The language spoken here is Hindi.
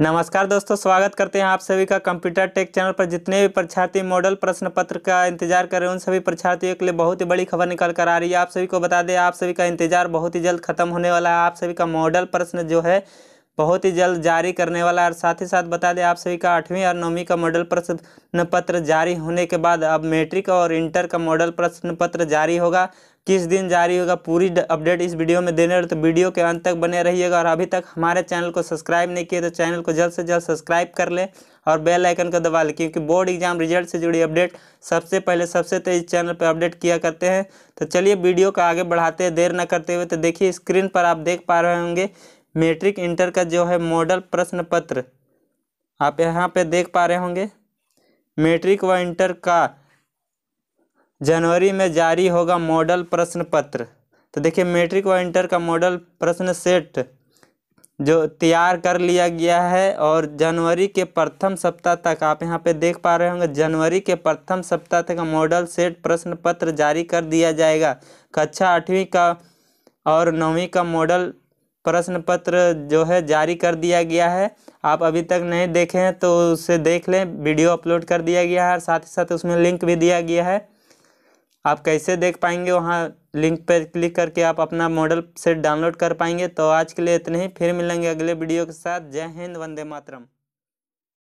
नमस्कार दोस्तों स्वागत करते हैं आप सभी का कंप्यूटर टेक चैनल पर जितने भी परीक्षार्थी मॉडल प्रश्न पत्र का इंतजार कर रहे हैं उन सभी परीक्षार्थियों के लिए बहुत ही बड़ी खबर निकल कर आ रही है आप सभी को बता दें आप सभी का इंतजार बहुत ही जल्द खत्म होने वाला है आप सभी का मॉडल प्रश्न जो है बहुत ही जल्द जारी करने वाला है और साथ ही साथ बता दें आप सभी का आठवीं और नौवीं का मॉडल प्रश्न पत्र जारी होने के बाद अब मैट्रिक और इंटर का मॉडल प्रश्न पत्र जारी होगा किस दिन जारी होगा पूरी अपडेट इस वीडियो में देने तो वीडियो के अंत तक बने रहिएगा और अभी तक हमारे चैनल को सब्सक्राइब नहीं किए तो चैनल को जल्द से जल्द सब्सक्राइब कर लें और बेल आइकन को दबा लें क्योंकि बोर्ड एग्जाम रिजल्ट से जुड़ी अपडेट सबसे पहले सबसे तेज चैनल पर अपडेट किया करते हैं तो चलिए वीडियो को आगे बढ़ाते हैं देर न करते हुए तो देखिए स्क्रीन पर आप देख पा रहे होंगे मैट्रिक इंटर का जो है मॉडल प्रश्न पत्र आप यहाँ पे देख पा रहे होंगे मैट्रिक व इंटर का जनवरी में जारी होगा मॉडल प्रश्न पत्र तो देखिए मैट्रिक व इंटर का मॉडल प्रश्न सेट जो तैयार कर लिया गया है और जनवरी के प्रथम सप्ताह तक आप यहाँ पे देख पा रहे होंगे जनवरी के प्रथम सप्ताह तक मॉडल सेट प्रश्न पत्र जारी कर दिया जाएगा कक्षा आठवीं का और नौवीं का मॉडल प्रश्न पत्र जो है जारी कर दिया गया है आप अभी तक नहीं देखे हैं तो उसे देख लें वीडियो अपलोड कर दिया गया है और साथ ही साथ उसमें लिंक भी दिया गया है आप कैसे देख पाएंगे वहाँ लिंक पर क्लिक करके आप अपना मॉडल सेट डाउनलोड कर पाएंगे तो आज के लिए इतने ही फिर मिलेंगे अगले वीडियो के साथ जय हिंद वंदे मातरम